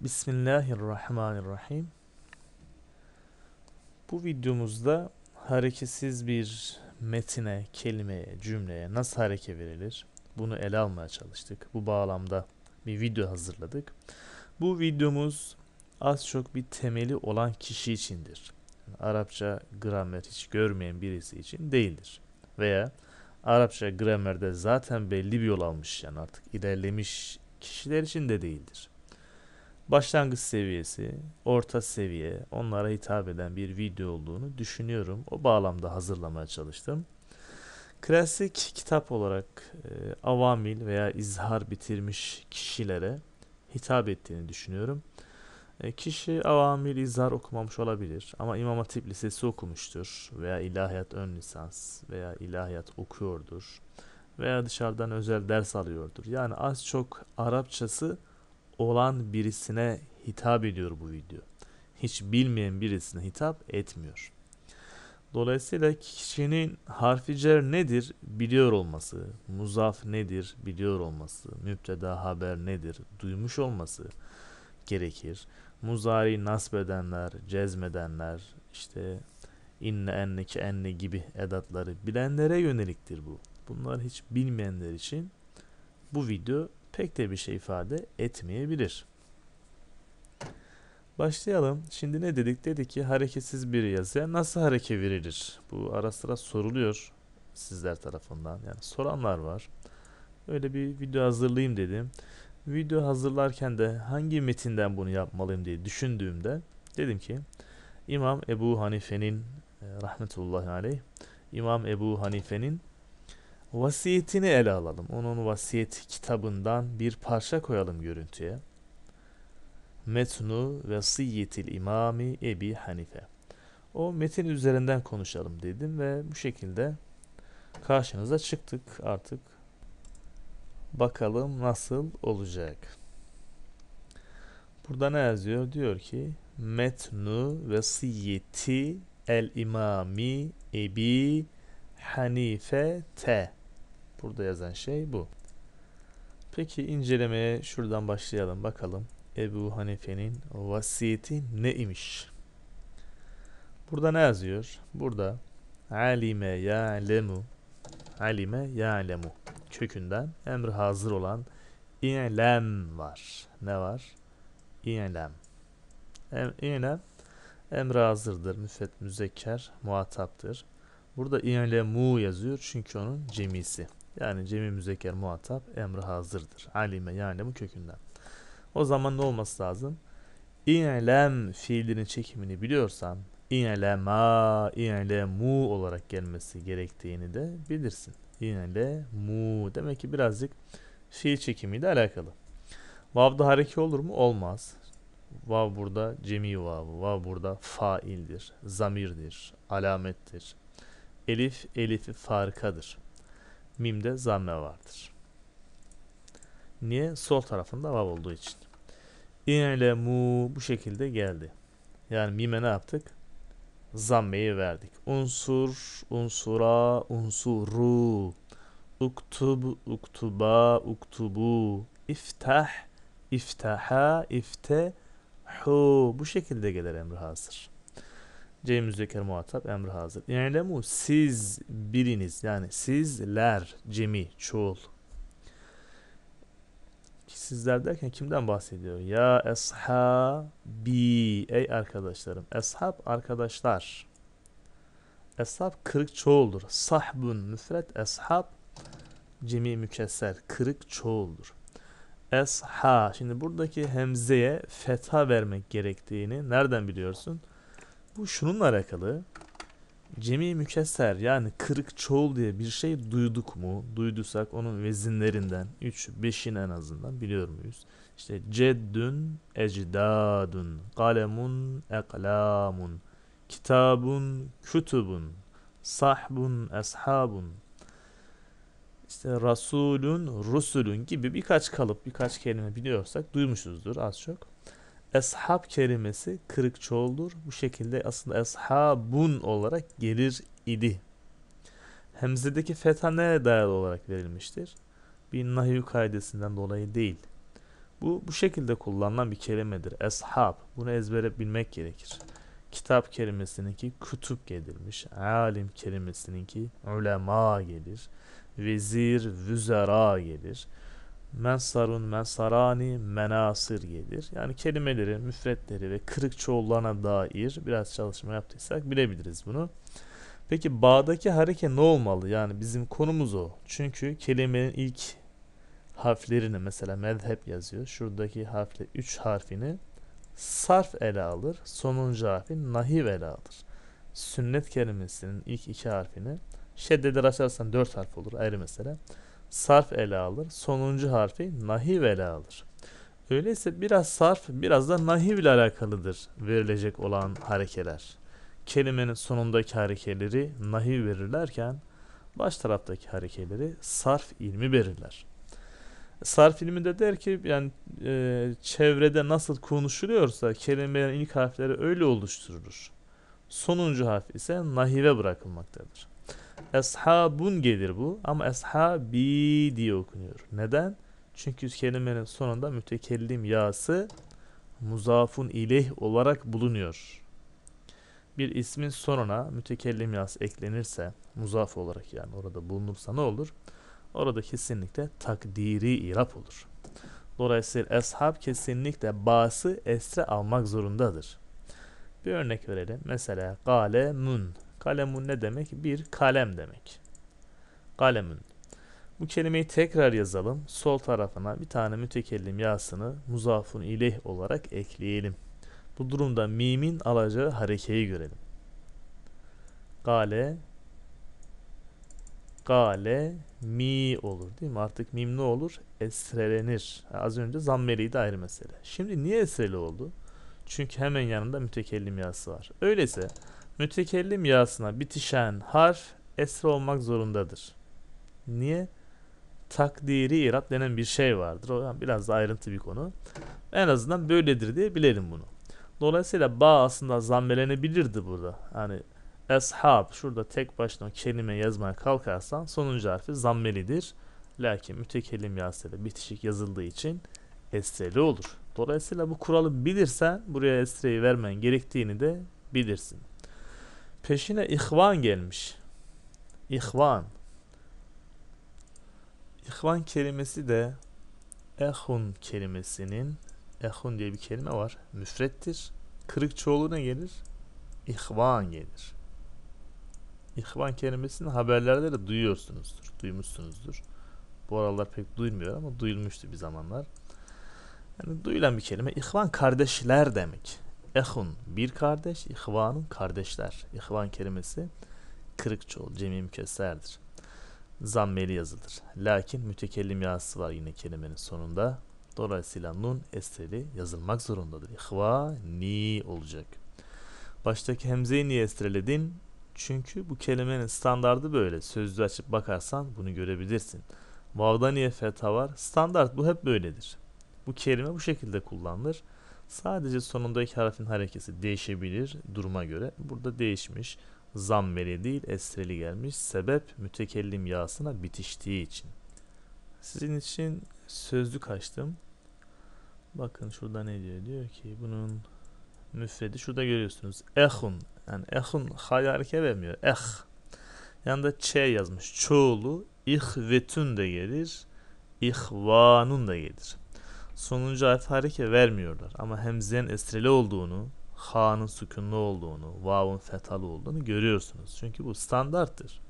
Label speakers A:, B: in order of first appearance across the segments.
A: Bismillahirrahmanirrahim. Bu videomuzda hareketsiz bir metine, kelimeye, cümleye nasıl hareket verilir? Bunu ele almaya çalıştık. Bu bağlamda bir video hazırladık. Bu videomuz az çok bir temeli olan kişi içindir. Arapça gramer hiç görmeyen birisi için değildir. Veya Arapça gramerde zaten belli bir yol almış yani artık ilerlemiş kişiler için de değildir başlangıç seviyesi, orta seviye onlara hitap eden bir video olduğunu düşünüyorum. O bağlamda hazırlamaya çalıştım. Klasik kitap olarak e, avamil veya izhar bitirmiş kişilere hitap ettiğini düşünüyorum. E, kişi avamil izhar okumamış olabilir ama İmam Hatip Lisesi okumuştur veya ilahiyat ön lisans veya ilahiyat okuyordur veya dışarıdan özel ders alıyordur. Yani az çok Arapçası olan birisine hitap ediyor bu video. Hiç bilmeyen birisine hitap etmiyor. Dolayısıyla kişinin harficer nedir biliyor olması, muzaf nedir biliyor olması, müpteda haber nedir duymuş olması gerekir. Muzari nasbedenler, cezmedenler, işte inne enneke enne gibi edatları bilenlere yöneliktir bu. Bunlar hiç bilmeyenler için bu video pek de bir şey ifade etmeyebilir. Başlayalım. Şimdi ne dedik? Dedi ki hareketsiz bir yazıya nasıl hareket verilir? Bu ara sıra soruluyor sizler tarafından. Yani soranlar var. Öyle bir video hazırlayayım dedim. Video hazırlarken de hangi metinden bunu yapmalıyım diye düşündüğümde dedim ki İmam Ebu Hanife'nin e, rahmetullahi aleyh İmam Ebu Hanife'nin Vasiyetini ele alalım. Onun vasiyet kitabından bir parça koyalım görüntüye. Metnu vasiyetil imami Ebi Hanife. O metin üzerinden konuşalım dedim ve bu şekilde karşınıza çıktık artık. Bakalım nasıl olacak. Burada ne yazıyor? Diyor ki Metnu vasiyeti el imami Ebi Hanife te. Burada yazan şey bu. Peki incelemeye şuradan başlayalım bakalım. Ebu Hanife'nin vasiyeti ne imiş? Burada ne yazıyor? Burada alime ya'lemu alime ya'lemu kökünden emri hazır olan i'lem var. Ne var? İ'lem. Em, emri hazırdır. Müfet müzekker muhataptır. Burada i'lemu yazıyor çünkü onun cemisi. Yani cemi müzeker muhatap emri hazırdır. Alime yani bu kökünden. O zaman ne olması lazım? İ'lem fiilinin çekimini biliyorsan İ'lema, İ'lemu olarak gelmesi gerektiğini de bilirsin. İ'lemu demek ki birazcık fiil çekimiyle alakalı. Vav'da hareke olur mu? Olmaz. Vav burada cemi vavı. Vav burada faildir, zamirdir, alamettir. Elif, elifi farkadır. Mim'de zamme vardır. Niye? Sol tarafında vav olduğu için. mu bu şekilde geldi. Yani mime ne yaptık? Zammeyi verdik. Unsur, unsura, unsuru. Uktub, uktuba, uktubu. İftah, iftaha, ifte, hu. Bu şekilde gelir emri hazır. C müzdeker muhatap emri hazır. Yani İ'lemu siz biriniz yani sizler cemi çoğul. Sizler derken kimden bahsediyor? Ya eshabi ey arkadaşlarım. Eshab arkadaşlar. Eshab kırık çoğuldur. Sahbun müfret eshab cemi mükesser kırık çoğuldur. Esha şimdi buradaki hemzeye fetha vermek gerektiğini nereden biliyorsun? Bu şununla alakalı. Cemi mükesser yani kırık çoğul diye bir şey duyduk mu? Duyduysak onun vezinlerinden 3 5'in en azından biliyor muyuz? İşte ceddün ecdadun kalemun eklamun kitabun kütübün sahbun eshabun işte rasulun rusulun gibi birkaç kalıp birkaç kelime biliyorsak duymuşuzdur az çok. Eshab kelimesi kırık çoğuldur. Bu şekilde aslında eshabun olarak gelir idi. Hemze'deki fetha neye dayalı olarak verilmiştir? Bir nahiv kaidesinden dolayı değil. Bu bu şekilde kullanılan bir kelimedir. Eshab. Bunu ezbere bilmek gerekir. Kitap kelimesininki kutup gelirmiş. Alim kelimesininki ulema gelir. Vezir, vüzera gelir mensarun, mensarani, menasir gelir. Yani kelimeleri, müfretleri ve kırık çoğullarına dair biraz çalışma yaptıysak bilebiliriz bunu. Peki bağdaki hareke ne olmalı? Yani bizim konumuz o. Çünkü kelimenin ilk harflerini mesela mezhep yazıyor. Şuradaki harfle 3 harfini sarf ele alır. Sonuncu harfi nahiv ele alır. Sünnet kelimesinin ilk iki harfini şeddede açarsan 4 harf olur ayrı mesela sarf ele alır. Sonuncu harfi nahiv ele alır. Öyleyse biraz sarf biraz da nahiv ile alakalıdır verilecek olan harekeler. Kelimenin sonundaki harekeleri nahiv verirlerken baş taraftaki harekeleri sarf ilmi verirler. Sarf ilmi de der ki yani e, çevrede nasıl konuşuluyorsa kelimelerin ilk harfleri öyle oluşturulur. Sonuncu harf ise nahive bırakılmaktadır. Eshabun gelir bu ama eshabi diye okunuyor. Neden? Çünkü kelimenin sonunda mütekellim yası muzafun ileh olarak bulunuyor. Bir ismin sonuna mütekellim yası eklenirse muzaf olarak yani orada bulunursa ne olur? Orada kesinlikle takdiri irap olur. Dolayısıyla eshab kesinlikle bası esre almak zorundadır. Bir örnek verelim. Mesela gale mün. Kalemun ne demek? Bir kalem demek. Kalemun. Bu kelimeyi tekrar yazalım. Sol tarafına bir tane mütekellim yasını muzafun ileh olarak ekleyelim. Bu durumda mimin alacağı harekeyi görelim. Gale Gale mi olur değil mi? Artık mim ne olur? Esrelenir. az önce zammeliydi ayrı mesele. Şimdi niye esreli oldu? Çünkü hemen yanında mütekellim yası var. Öyleyse Mütekellim yasına bitişen harf esre olmak zorundadır. Niye? Takdiri irat denen bir şey vardır. O biraz da ayrıntı bir konu. En azından böyledir diye bilelim bunu. Dolayısıyla ba aslında zammelenebilirdi burada. Hani eshab şurada tek başına kelime yazmaya kalkarsan sonuncu harfi zammelidir. Lakin mütekellim yasıyla bitişik yazıldığı için esreli olur. Dolayısıyla bu kuralı bilirsen buraya esreyi vermen gerektiğini de bilirsin. Peşine ihvan gelmiş. İhvan. İhvan kelimesi de ehun kelimesinin ehun diye bir kelime var. Müfrettir. Kırık çoğulu ne gelir? İhvan gelir. İhvan kelimesini haberlerde de duyuyorsunuzdur, duymuşsunuzdur. Bu aralar pek duymuyor ama duyulmuştu bir zamanlar. Yani duyulan bir kelime. İhvan kardeşler demek ehun bir kardeş, ihvanın kardeşler. İhvan kelimesi kırıkçoğul, cemim keserdir. Zammeli yazılır. Lakin mütekellim yazısı var yine kelimenin sonunda. Dolayısıyla nun esteli yazılmak zorundadır. ni olacak. Baştaki hemzeyi niye esreledin? Çünkü bu kelimenin standardı böyle. Sözlü açıp bakarsan bunu görebilirsin. Vav'da niye fetha var? Standart bu hep böyledir. Bu kelime bu şekilde kullanılır. Sadece sonundaki harfin harekesi değişebilir duruma göre. Burada değişmiş. Zammeli değil esreli gelmiş. Sebep mütekellim yasına bitiştiği için. Sizin için sözlük açtım. Bakın şurada ne diyor? Diyor ki bunun müfredi şurada görüyorsunuz. Ehun. Yani ehun haya hareket vermiyor. Eh. Yanında ç yazmış. Çoğulu ihvetün de gelir. İhvanun da gelir sonuncu harf hareket vermiyorlar. Ama hem hemzenin esreli olduğunu, ha'nın sükunlu olduğunu, vav'ın fetalı olduğunu görüyorsunuz. Çünkü bu standarttır.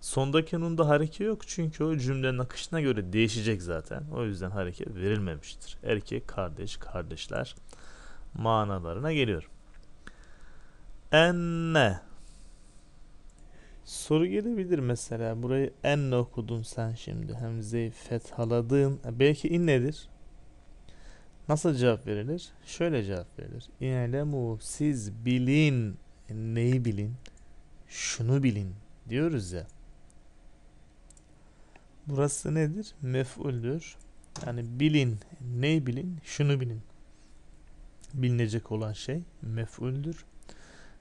A: Sondaki nunda hareke yok çünkü o cümlenin akışına göre değişecek zaten. O yüzden hareke verilmemiştir. Erkek, kardeş, kardeşler manalarına geliyor. Enne Soru gelebilir mesela. Burayı enne okudun sen şimdi. hem Hemzeyi fethaladığın. Belki innedir. Nasıl cevap verilir? Şöyle cevap verilir. İ'lemu siz bilin. E, neyi bilin? Şunu bilin diyoruz ya. Burası nedir? Mef'uldür. Yani bilin. Neyi bilin? Şunu bilin. Bilinecek olan şey mef'uldür.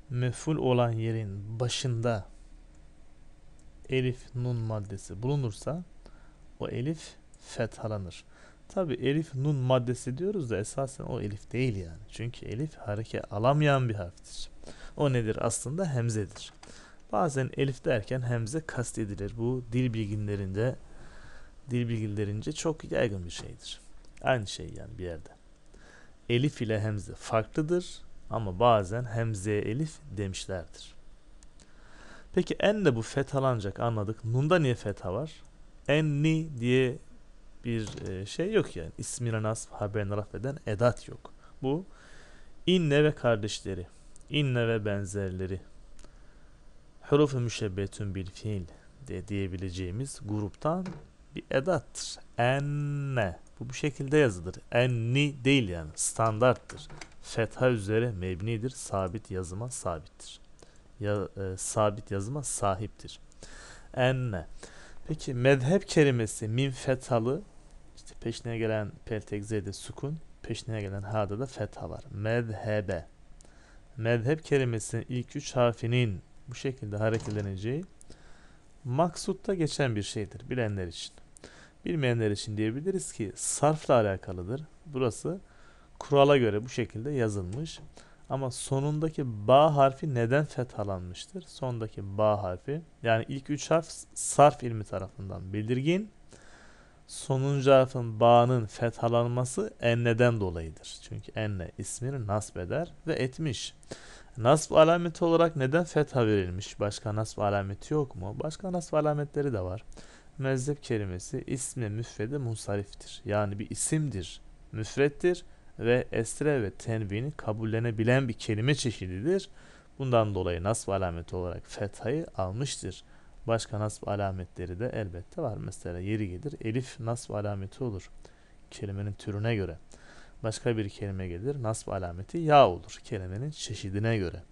A: Mef'ul olan yerin başında elif nun maddesi bulunursa o elif fethalanır. Tabi elif nun maddesi diyoruz da esasen o elif değil yani. Çünkü elif hareket alamayan bir harftir. O nedir? Aslında hemzedir. Bazen elif derken hemze kastedilir. Bu dil bilginlerinde dil bilgilerince çok yaygın bir şeydir. Aynı şey yani bir yerde. Elif ile hemze farklıdır ama bazen hemze elif demişlerdir. Peki en de bu fethalanacak anladık. Nunda niye feta var? Enni diye bir e, şey yok yani. İsmine nasf haberini raf eden edat yok. Bu inne ve kardeşleri, inne ve benzerleri, huruf-ü müşebbetün bil fiil de diyebileceğimiz gruptan bir edattır. Enne. Bu bu şekilde yazılır. Enni değil yani standarttır. Fetha üzere mebnidir. Sabit yazıma sabittir. Ya, e, sabit yazıma sahiptir. Enne. Peki medhep kelimesi min fethalı Peşine gelen peltek z'de sukun. Peşine gelen ha'da da fetha var. Medhebe. Medheb kelimesinin ilk üç harfinin bu şekilde hareketleneceği maksutta geçen bir şeydir bilenler için. Bilmeyenler için diyebiliriz ki sarfla alakalıdır. Burası kurala göre bu şekilde yazılmış. Ama sonundaki ba harfi neden fethalanmıştır? Sondaki ba harfi yani ilk üç harf sarf ilmi tarafından bildirgin sonuncu harfin bağının fethalanması enneden dolayıdır. Çünkü enne ismini nasb eder ve etmiş. Nasb alameti olarak neden fetha verilmiş? Başka nasb alameti yok mu? Başka nasb alametleri de var. Mezzep kelimesi ismi müfrede munsariftir. Yani bir isimdir, müfrettir ve esre ve tenvini kabullenebilen bir kelime çeşididir. Bundan dolayı nasb alameti olarak fethayı almıştır. Başka nasb alametleri de elbette var. Mesela yeri gelir elif nasb alameti olur. Kelimenin türüne göre. Başka bir kelime gelir nasb alameti ya olur. Kelimenin çeşidine göre.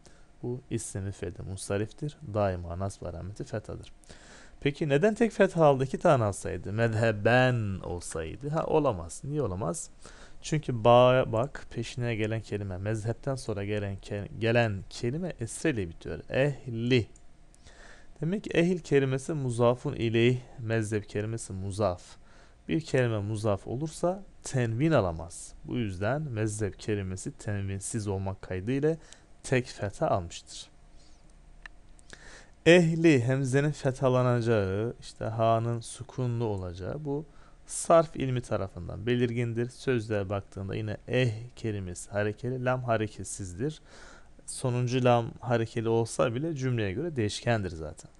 A: Bu ismi fede musariftir. Daima nasb alameti fetadır. Peki neden tek fetha aldı iki tane alsaydı? Medheben olsaydı. Ha olamaz. Niye olamaz? Çünkü ba bak peşine gelen kelime mezhepten sonra gelen ke gelen kelime esreyle bitiyor. Ehli Demek ki ehil kelimesi muzafun ileyh, mezzeb kelimesi muzaf. Bir kelime muzaf olursa tenvin alamaz. Bu yüzden mezzeb kelimesi tenvinsiz olmak kaydıyla tek feta almıştır. Ehli hemzenin fethalanacağı, işte ha'nın sukunlu olacağı bu sarf ilmi tarafından belirgindir. Sözlüğe baktığında yine eh kelimesi harekeli, lam hareketsizdir sonuncu lam harekeli olsa bile cümleye göre değişkendir zaten.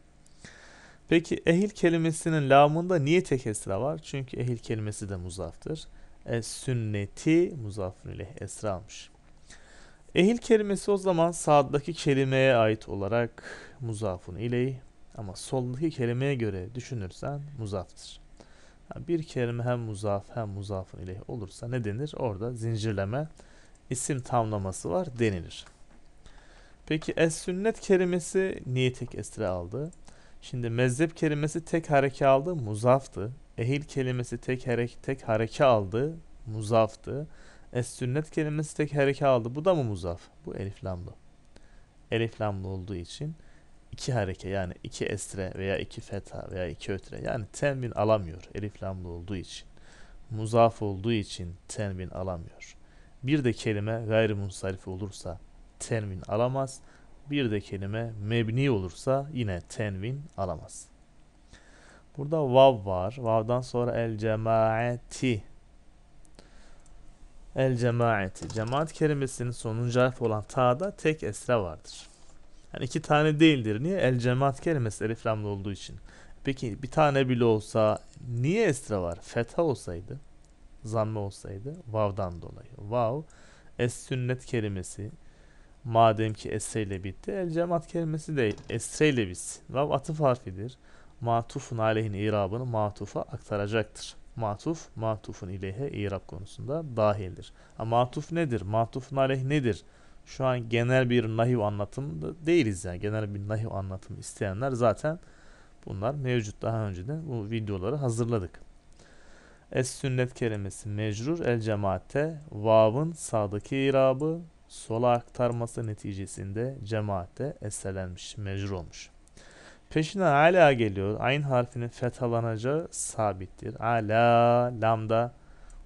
A: Peki ehil kelimesinin lamında niye tek esra var? Çünkü ehil kelimesi de muzaftır. Es sünneti muzafın ile esra almış. Ehil kelimesi o zaman sağdaki kelimeye ait olarak muzafun ileyh ama soldaki kelimeye göre düşünürsen muzaftır. bir kelime hem muzaf hem muzafın ile olursa ne denir? Orada zincirleme isim tamlaması var denilir. Peki es sünnet kelimesi niye tek esre aldı? Şimdi mezhep kelimesi tek hareke aldı, muzaftı. Ehil kelimesi tek hareke, tek hareke aldı, muzaftı. Es sünnet kelimesi tek hareke aldı. Bu da mı muzaf? Bu elif lamlı. Elif lamlı olduğu için iki hareke yani iki esre veya iki fetha veya iki ötre yani tenbin alamıyor elif lamlı olduğu için. Muzaf olduğu için tenbin alamıyor. Bir de kelime gayri olursa tenvin alamaz. Bir de kelime mebni olursa yine tenvin alamaz. Burada vav var. Vav'dan sonra el cemaati. El cemaati. Cemaat kelimesinin sonuncu harf olan ta'da tek esra vardır. Yani iki tane değildir. Niye? El cemaat kelimesi eliflamlı olduğu için. Peki bir tane bile olsa niye esra var? Fetha olsaydı, zamme olsaydı vav'dan dolayı. Vav, es sünnet kelimesi Madem ki esreyle bitti. El cemaat kelimesi değil. Esreyle bitsin. Vav atıf harfidir. Matufun aleyhin irabını matufa aktaracaktır. Matuf, matufun ileyhe irab konusunda dahildir. Ha, matuf nedir? Matufun aleyh nedir? Şu an genel bir nahiv anlatım değiliz yani. Genel bir nahiv anlatımı isteyenler zaten bunlar mevcut daha önce de bu videoları hazırladık. Es sünnet kelimesi mecrur el cemaate vav'ın sağdaki irabı sola aktarması neticesinde cemaatte esselenmiş, mecbur olmuş. Peşine ala geliyor. Ayn harfinin fethalanacağı sabittir. Ala, lambda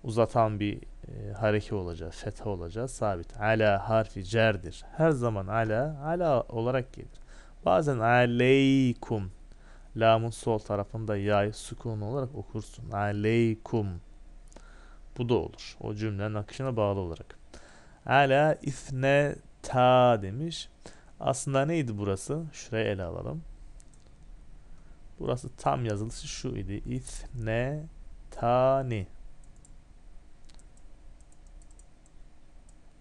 A: uzatan bir e, hareke olacağı, fetha olacak, sabit. Ala harfi cerdir. Her zaman ala, ala olarak gelir. Bazen aleykum. Lamun sol tarafında yay sukun olarak okursun. Aleykum. Bu da olur. O cümlenin akışına bağlı olarak. Ala ifne ta demiş. Aslında neydi burası? Şuraya ele alalım. Burası tam yazılışı şu idi. İfne tani.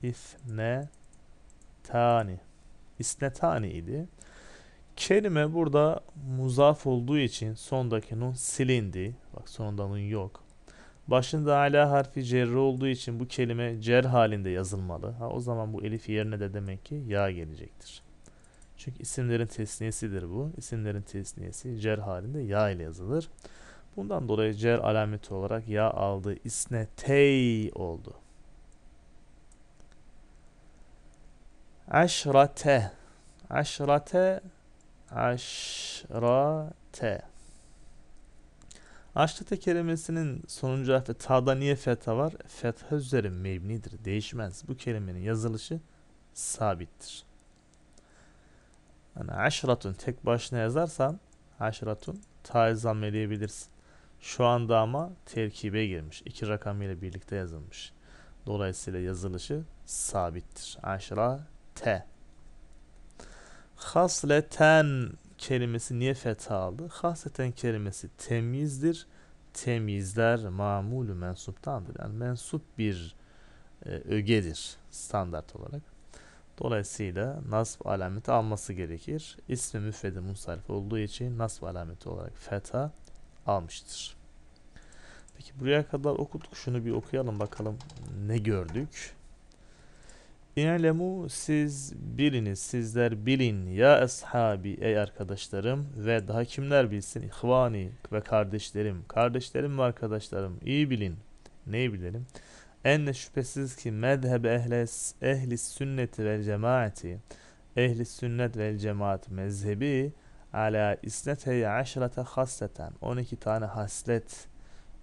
A: İfne tani. İsnetani idi. Kelime burada muzaf olduğu için sondaki nun silindi. Bak sonunda nun yok. Başında ala harfi cerre olduğu için bu kelime cer halinde yazılmalı. Ha, o zaman bu elif yerine de demek ki ya gelecektir. Çünkü isimlerin tesniyesidir bu. İsimlerin tesniyesi cer halinde ya ile yazılır. Bundan dolayı cer alameti olarak ya aldı isnetey oldu. Aşrate. Aşrate. Aşrate. Açlıkta kelimesinin sonuncu harfi ta'da niye fetha var? Fetha üzeri mebnidir. Değişmez. Bu kelimenin yazılışı sabittir. Yani aşratun tek başına yazarsan aşratun ta'yı zammedebilirsin. Şu anda ama terkibe girmiş. İki rakam ile birlikte yazılmış. Dolayısıyla yazılışı sabittir. Aşra te. Hasleten kelimesi niye aldı? Haseten kelimesi temizdir, temizler, mamulü mensuptandır. Yani mensup bir e, ögedir standart olarak. Dolayısıyla nasb alameti alması gerekir. İsmi müfredi musarif olduğu için nasb alameti olarak fetha almıştır. Peki buraya kadar okuduk. Şunu bir okuyalım bakalım ne gördük. İ'lemu siz biliniz, sizler bilin ya eshabi ey arkadaşlarım ve daha kimler bilsin ihvani ve kardeşlerim, kardeşlerim ve arkadaşlarım iyi bilin. Neyi bilelim? Enne şüphesiz ki medhebe ehles, ehli sünneti vel cemaati, ehli sünnet vel cemaat mezhebi ala isneteye aşrata hasseten 12 tane haslet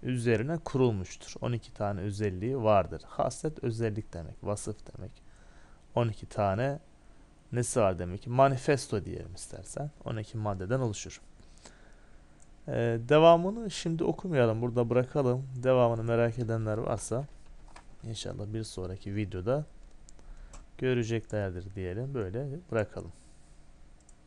A: üzerine kurulmuştur. 12 tane özelliği vardır. Haslet özellik demek, vasıf demek. 12 tane nesi var demek ki? Manifesto diyelim istersen. 12 maddeden oluşur. Ee, devamını şimdi okumayalım. Burada bırakalım. Devamını merak edenler varsa inşallah bir sonraki videoda göreceklerdir diyelim. Böyle bırakalım.